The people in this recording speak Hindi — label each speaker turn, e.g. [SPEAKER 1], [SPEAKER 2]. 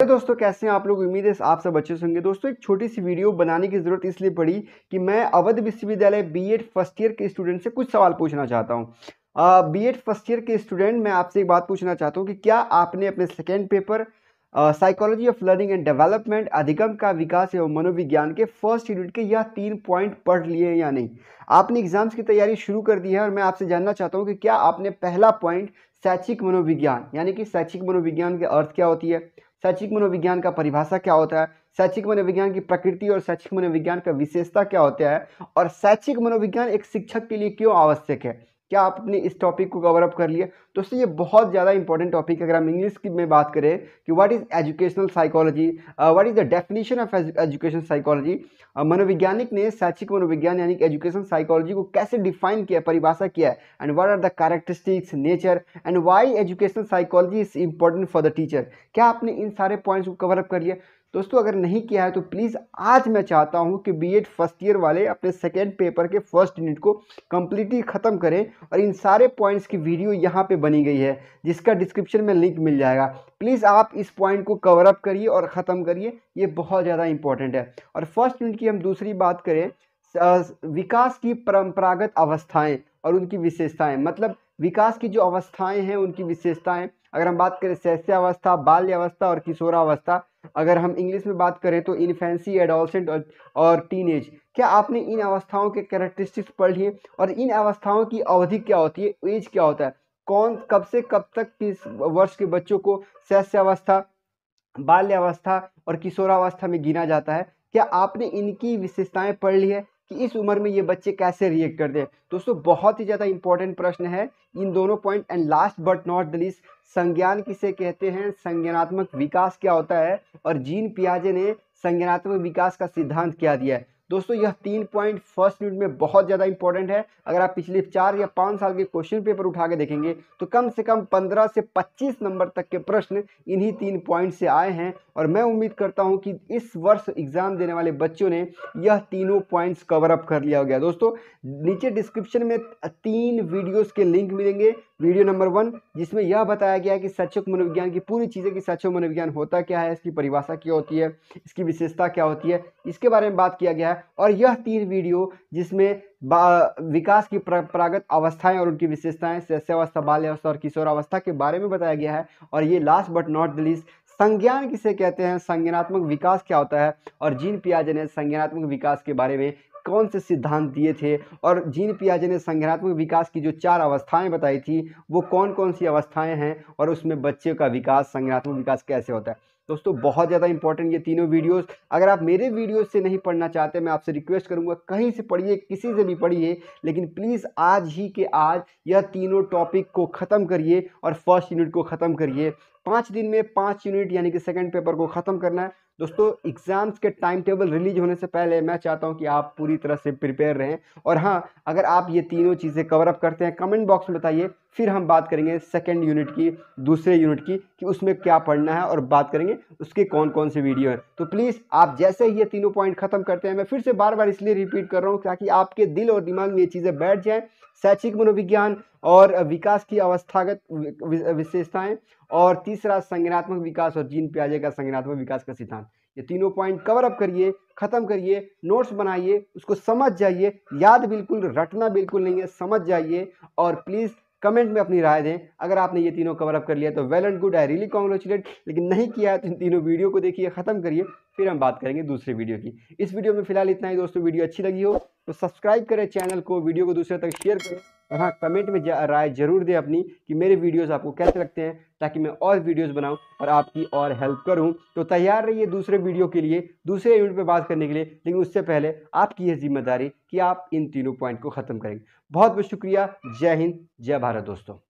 [SPEAKER 1] तो दोस्तों कैसे हैं आप लोग उम्मीद है आप सब अच्छे होंगे दोस्तों एक छोटी सी वीडियो बनाने की ज़रूरत इसलिए पड़ी कि मैं अवध विश्वविद्यालय बीएड फर्स्ट ईयर के स्टूडेंट से कुछ सवाल पूछना चाहता हूँ बीएड फर्स्ट ईयर के स्टूडेंट मैं आपसे एक बात पूछना चाहता हूँ कि क्या आपने अपने second paper psychology of learning and development अधिगम का विकास एवं मनोविज्ञान के फर्स्ट यूनिट के यह तीन पॉइंट पढ़ लिए हैं या नहीं आपने एग्जाम्स की तैयारी शुरू कर दी है और मैं आपसे जानना चाहता हूँ कि क्या आपने पहला पॉइंट शैक्षिक मनोविज्ञान यानी कि शैक्षिक मनोविज्ञान के अर्थ क्या होती है शैक्षिक मनोविज्ञान का परिभाषा क्या होता है शैक्षिक मनोविज्ञान की प्रकृति और शैक्षिक मनोविज्ञान का विशेषता क्या होता है और शैक्षिक मनोविज्ञान एक शिक्षक के लिए क्यों आवश्यक है क्या आप अपने इस टॉपिक को कवर अप कर लिए दोस्तों ये बहुत ज़्यादा इंपॉर्टेंट टॉपिक है अगर हम इंग्लिश की में बात करें कि what is educational psychology what is the definition of education psychology मनोविज्ञानिक ने शैक्षिक मनोविज्ञान यानी कि एजुकेशन साइकोलॉजी को कैसे डिफाइन किया परिभाषा किया है and what are the characteristics nature and why education psychology is important for the teacher क्या आपने इन सारे पॉइंट्स को कवरअप कर लिया दोस्तों अगर नहीं किया है तो प्लीज़ आज मैं चाहता हूं कि बीएड फर्स्ट ईयर वाले अपने सेकेंड पेपर के फर्स्ट यूनिट को कम्प्लीटली ख़त्म करें और इन सारे पॉइंट्स की वीडियो यहां पे बनी गई है जिसका डिस्क्रिप्शन में लिंक मिल जाएगा प्लीज़ आप इस पॉइंट को कवर अप करिए और ख़त्म करिए ये बहुत ज़्यादा इंपॉर्टेंट है और फर्स्ट यूनिट की हम दूसरी बात करें विकास की परंपरागत अवस्थाएँ और उनकी विशेषताएँ मतलब विकास की जो अवस्थाएँ हैं उनकी विशेषताएँ अगर हम बात करें शैस्यावस्था बाल्यावस्था और किशोरावस्था अगर हम इंग्लिश में बात करें तो इन्फेंसी एडोलसेंट और, टीन टीनेज क्या आपने इन अवस्थाओं के कैरेक्टरिस्टिक्स पढ़ लिए और इन अवस्थाओं की अवधि क्या होती है एज क्या होता है कौन कब से कब तक किस वर्ष के बच्चों को शैस्यावस्था बाल्यावस्था और किशोरावस्था में गिना जाता है क्या आपने इनकी विशेषताएं पढ़ ली है कि इस उम्र में ये बच्चे कैसे रिएक्ट करते हैं दोस्तों बहुत ही ज़्यादा इंपॉर्टेंट प्रश्न है इन दोनों point and last but not the least संज्ञान किसे कहते हैं संज्ञानात्मक विकास क्या होता है और जीन पियाजे ने संज्ञानात्मक विकास का सिद्धांत क्या दिया है दोस्तों यह तीन पॉइंट फर्स्ट यूनिट में बहुत ज़्यादा इंपॉर्टेंट है अगर आप पिछले चार या पाँच साल के क्वेश्चन पेपर उठा के देखेंगे तो कम से कम पंद्रह से पच्चीस नंबर तक के प्रश्न इन्हीं तीन पॉइंट से आए हैं और मैं उम्मीद करता हूँ कि इस वर्ष एग्ज़ाम देने वाले बच्चों ने यह तीनों पॉइंट्स कवर अप कर लिया हो गया दोस्तों नीचे डिस्क्रिप्शन में तीन वीडियोज़ के लिंक मिलेंगे वीडियो नंबर वन जिसमें यह बताया गया है कि शैक्षिक मनोविज्ञान की पूरी चीज़ें कि शैक्षिक मनोविज्ञान होता क्या है इसकी परिभाषा क्या होती है इसकी विशेषता क्या होती है इसके बारे में बात किया गया है और यह तीन वीडियो जिसमें विकास की परंपरागत अवस्थाएं और उनकी विशेषताएं बाल्य अवस्था और किशोरावस्था के बारे में बताया गया है और ये लास्ट बट नॉट द संज्ञान किसे कहते हैं संज्ञानात्मक विकास क्या होता है और जीन पियाजे ने संज्ञानात्मक विकास के बारे में कौन से सिद्धांत दिए थे और जीन पियाजे ने संज्ञानात्मक विकास की जो चार अवस्थाएं बताई थी वो कौन कौन सी अवस्थाएं हैं और उसमें बच्चे का विकास संज्ञानात्मक विकास कैसे होता है दोस्तों बहुत ज़्यादा इंपॉर्टेंट ये तीनों वीडियोस अगर आप मेरे वीडियोस से नहीं पढ़ना चाहते मैं आपसे रिक्वेस्ट करूँगा कहीं से पढ़िए किसी से भी पढ़िए लेकिन प्लीज़ आज ही के आज यह तीनों टॉपिक को ख़त्म करिए और फर्स्ट यूनिट को ख़त्म करिए पाँच दिन में पाँच यूनिट यानी कि सेकेंड पेपर को ख़त्म करना है दोस्तों एग्ज़ाम्स के टाइम टेबल रिलीज होने से पहले मैं चाहता हूं कि आप पूरी तरह से प्रिपेयर रहें और हाँ अगर आप ये तीनों चीज़ें कवर अप करते हैं कमेंट बॉक्स में बताइए फिर हम बात करेंगे सेकेंड यूनिट की दूसरे यूनिट की कि उसमें क्या पढ़ना है और बात करेंगे उसके कौन कौन से वीडियो हैं तो प्लीज़ आप जैसे ही ये तीनों पॉइंट ख़त्म करते हैं मैं फिर से बार बार इसलिए रिपीट कर रहा हूँ ताकि आपके दिल और दिमाग में ये चीज़ें बैठ जाएँ शैक्षिक मनोविज्ञान और विकास की अवस्थागत विशेषताएँ और तीसरा संज्ञानात्मक विकास और जीन प्याजे का संज्ञानात्मक विकास का सिद्धांत ये तीनों पॉइंट कवर अप करिए ख़त्म करिए नोट्स बनाइए उसको समझ जाइए याद बिल्कुल रटना बिल्कुल नहीं है समझ जाइए और प्लीज़ कमेंट में अपनी राय दें अगर आपने ये तीनों कवर अप कर लिया तो well and good I really congratulate लेकिन नहीं किया तो इन तीनों वीडियो को देखिए ख़त्म करिए फिर हम बात करेंगे दूसरे वीडियो की इस वीडियो में फिलहाल इतना ही दोस्तों वीडियो अच्छी लगी हो तो सब्सक्राइब करें चैनल को वीडियो को दूसरे तक शेयर करें और हाँ कमेंट में राय जरूर दें अपनी कि मेरे वीडियोस आपको कैसे लगते हैं ताकि मैं और वीडियोस बनाऊं और आपकी और हेल्प करूं तो तैयार रहिए दूसरे वीडियो के लिए दूसरे यूनिट पे बात करने के लिए लेकिन उससे पहले आपकी यह जिम्मेदारी कि आप इन तीनों पॉइंट को ख़त्म करेंगे बहुत बहुत शुक्रिया जय हिंद जय भारत दोस्तों